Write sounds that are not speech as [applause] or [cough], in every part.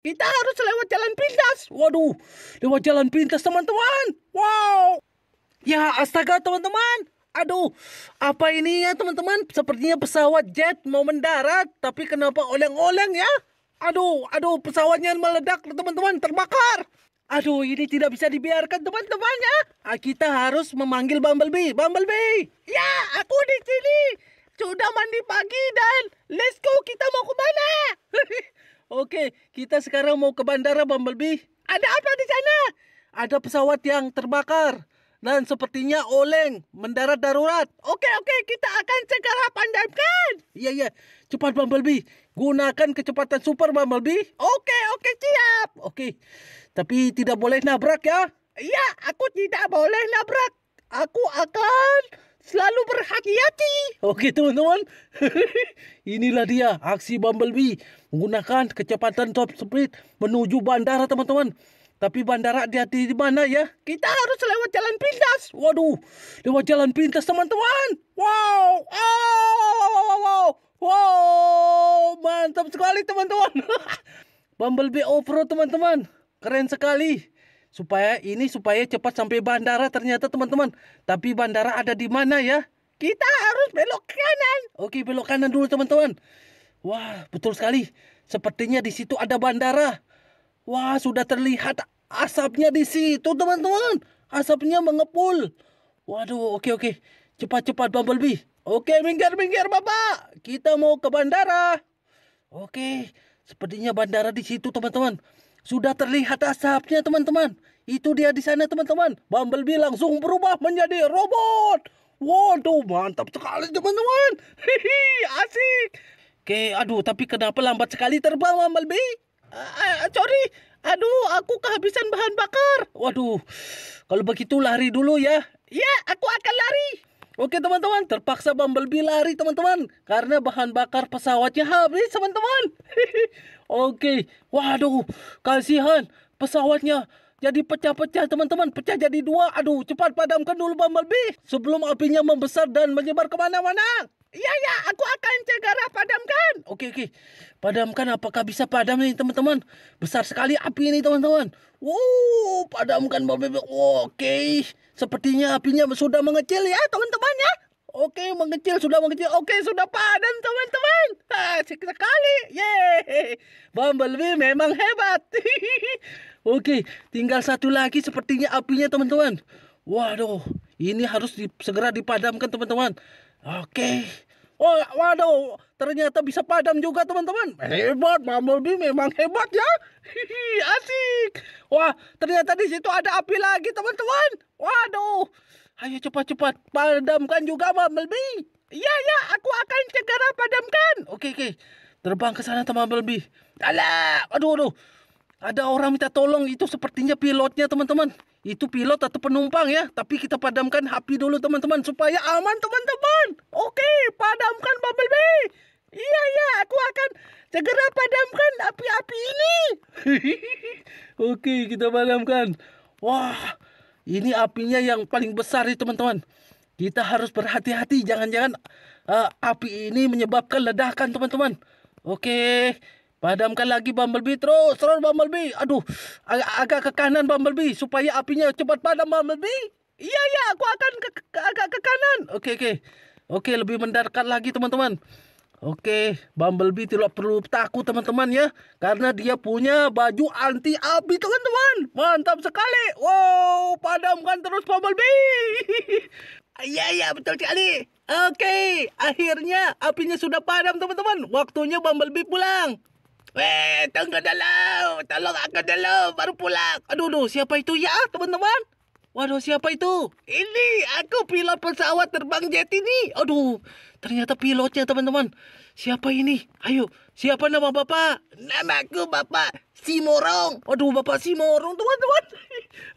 Kita harus lewat jalan pintas. Waduh, lewat jalan pintas teman-teman. Wow. Ya astaga teman-teman. Aduh, apa ini ya teman-teman? Sepertinya pesawat jet mau mendarat, tapi kenapa oleng-oleng ya? Aduh, aduh, pesawatnya meledak teman-teman, terbakar. Aduh, ini tidak bisa dibiarkan teman-teman ya. Ah, kita harus memanggil Bumblebee. Bumblebee. Ya, aku di sini. Sudah mandi pagi dan let's go kita mau ke mana? [laughs] Oke, kita sekarang mau ke bandara Bumblebee. Ada apa di sana? Ada pesawat yang terbakar dan sepertinya oleng mendarat darurat. Oke oke kita akan segera pandangkan. Iya iya cepat Bumblebee gunakan kecepatan super Bumblebee. Oke oke siap. Oke tapi tidak boleh nabrak ya. Iya aku tidak boleh nabrak. Aku akan selalu berhati-hati. Oke teman-teman, [laughs] inilah dia aksi Bumblebee menggunakan kecepatan top speed menuju bandara teman-teman. Tapi bandara di hati di mana ya? Kita harus lewat jalan pintas. Waduh, lewat jalan pintas teman-teman. Wow, oh, wow, wow, wow, mantap sekali teman-teman. [laughs] Bumblebee off teman-teman, keren sekali supaya ini supaya cepat sampai bandara ternyata teman-teman. Tapi bandara ada di mana ya? Kita harus belok kanan. Oke, belok kanan dulu teman-teman. Wah, betul sekali. Sepertinya di situ ada bandara. Wah, sudah terlihat asapnya di situ teman-teman. Asapnya mengepul. Waduh, oke oke. Cepat-cepat Bumblebee. Oke, minggir-minggir Bapak. Kita mau ke bandara. Oke, sepertinya bandara di situ teman-teman. Sudah terlihat asapnya teman-teman. Itu dia di sana teman-teman. Bumblebee langsung berubah menjadi robot. Waduh mantap sekali teman-teman. [laughs] Hihi asik. Oke aduh tapi kenapa lambat sekali terbang Bumblebee? Uh, sorry. Aduh aku kehabisan bahan bakar. Waduh kalau begitu lari dulu ya. Ya aku akan lari. Oke teman-teman, terpaksa Bumblebee lari teman-teman karena bahan bakar pesawatnya habis teman-teman. [laughs] Oke, waduh, kasihan pesawatnya jadi pecah-pecah teman-teman, pecah jadi dua. Aduh, cepat padamkan dulu Bumblebee sebelum apinya membesar dan menyebar kemana-mana. Iya, ya, aku akan cegara padamkan. Oke oke. Padamkan apakah bisa padam nih teman-teman? Besar sekali api ini teman-teman. Wow, padamkan Mbak Bebek. Wow, oke. Sepertinya apinya sudah mengecil ya teman-teman ya. Oke, mengecil sudah mengecil. Oke, sudah padam teman-teman. Asik ah, sekali. Yeay. Bumblebee memang hebat. [laughs] Oke, tinggal satu lagi sepertinya apinya teman-teman. Waduh, ini harus di, segera dipadamkan teman-teman. Oke. Oh, waduh, ternyata bisa padam juga teman-teman. Hebat, Bumblebee memang hebat ya. Hihi, asik. Wah, ternyata di situ ada api lagi teman-teman. Waduh. Ayo cepat-cepat padamkan juga Bumblebee. Iya, ya, aku akan segera padamkan. Oke, oke. Terbang ke sana teman Bumblebee. Alah, aduh, aduh. Ada orang minta tolong, itu sepertinya pilotnya teman-teman. Itu pilot atau penumpang ya. Tapi kita padamkan api dulu teman-teman supaya aman teman-teman. Oke, padamkan Bumblebee. Iya, iya, aku akan segera padamkan api-api ini. [laughs] Oke, kita padamkan. Wah, ini apinya yang paling besar nih teman-teman. Kita harus berhati-hati, jangan-jangan uh, api ini menyebabkan ledakan teman-teman. Oke, Padamkan lagi Bumblebee terus, terus Bumblebee. Aduh, ag agak ke kanan Bumblebee supaya apinya cepat padam Bumblebee. Iya iya, aku akan ke, ke agak ke kanan. Oke oke. Oke, lebih mendekat lagi teman-teman. Oke, Bumblebee tidak perlu takut teman-teman ya karena dia punya baju anti api teman-teman. Mantap sekali. Wow, padamkan terus Bumblebee. [laughs] Iya iya betul sekali. Oke, akhirnya apinya sudah padam teman-teman. Waktunya Bumblebee pulang. Weh, tunggu dulu. Tolong aku dulu, baru pulang. Aduh, aduh siapa itu ya, teman-teman? Waduh, siapa itu? Ini, aku pilot pesawat terbang jet ini. Aduh, ternyata pilotnya, teman-teman. Siapa ini? Ayo, siapa nama Bapak? Nama aku Bapak Simorong. Aduh, Bapak Simorong, teman-teman.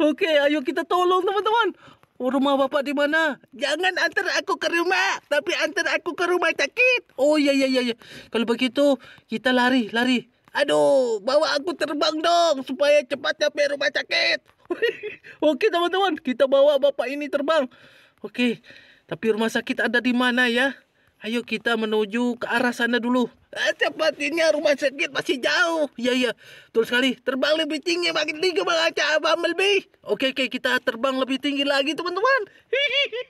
[laughs] Oke, ayo kita tolong, teman-teman. Rumah bapa di mana? Jangan antar aku ke rumah. Tapi antar aku ke rumah sakit. Oh, ya, ya, ya. ya. Kalau begitu, kita lari, lari. Aduh, bawa aku terbang dong supaya cepat sampai rumah sakit. [laughs] Okey, teman-teman. Kita bawa bapa ini terbang. Okey, tapi rumah sakit ada di mana ya? Ayo kita menuju ke arah sana dulu. Eh, ini rumah sakit masih jauh. Iya, iya. Terus kali Terbang lebih tinggi makin tinggi mengaca Bumblebee. Oke, oke. Kita terbang lebih tinggi lagi, teman-teman. [laughs]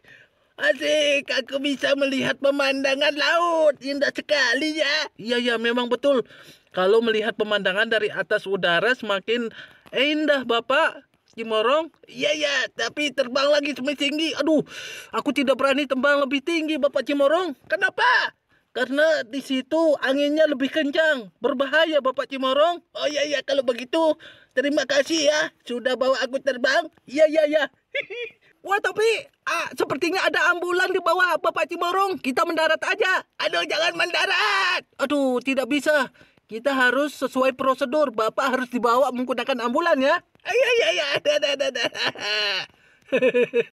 Asik, aku bisa melihat pemandangan laut. Indah sekali ya. Iya, iya. Memang betul. Kalau melihat pemandangan dari atas udara semakin indah, Bapak. Morong? Iya iya, tapi terbang lagi semakin tinggi. Aduh, aku tidak berani terbang lebih tinggi, Bapak Cimorong. Kenapa? Karena di situ anginnya lebih kencang. Berbahaya, Bapak Cimorong. Oh iya iya, kalau begitu terima kasih ya sudah bawa aku terbang. Iya iya ya. [laughs] Wah tapi ah, sepertinya ada ambulan di bawah Bapak Cimorong. Kita mendarat aja. Aduh jangan mendarat. Aduh tidak bisa. Kita harus sesuai prosedur. Bapak harus dibawa menggunakan ambulan ya. Iya, iya, iya. [laughs]